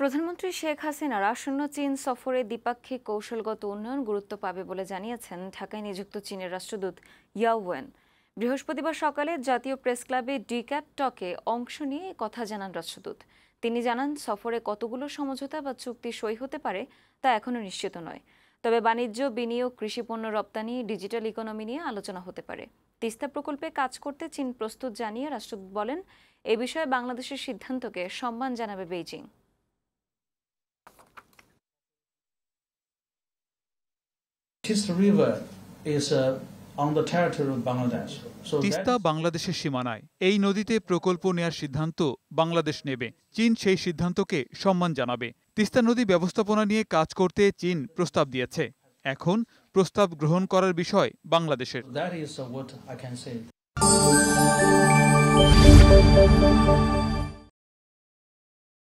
প্রধানমন্ত্রী শেখ হাসিনার আসন্ন চীন সফরে দ্বিপাক্ষিক কৌশলগত উন্নয়ন গুরুত্ব পাবে বলে জানিয়েছেন ঢাকায় নিযুক্ত চীনের রাষ্ট্রদূত ইয়াওয়েন বৃহস্পতিবার সকালে জাতীয় প্রেস ক্লাবে ডিক্যাপ টকে অংশ নিয়ে কথা জানান রাষ্ট্রদূত তিনি জানান সফরে কতগুলো সমঝোতা বা চুক্তি সই হতে পারে তা এখনও নিশ্চিত নয় তবে বাণিজ্য বিনিয়োগ কৃষিপণ্য রপ্তানি ডিজিটাল ইকোনমি নিয়ে আলোচনা হতে পারে তিস্তা প্রকল্পে কাজ করতে চীন প্রস্তুত জানিয়ে রাষ্ট্রদূত বলেন এ বিষয়ে বাংলাদেশের সিদ্ধান্তকে সম্মান জানাবে Beijing River is uh, on the territory of Bangladesh. Teesta বাংলাদেশের সীমানায় এই নদীতে প্রকল্প নেয়ার সিদ্ধান্ত বাংলাদেশ নেবে চীন সেই সিদ্ধান্তকে সম্মান জানাবে তিস্তা নদী ব্যবস্থাপনা নিয়ে কাজ করতে চীন প্রস্তাব দিয়েছে এখন প্রস্তাব গ্রহণ করার বিষয় বাংলাদেশের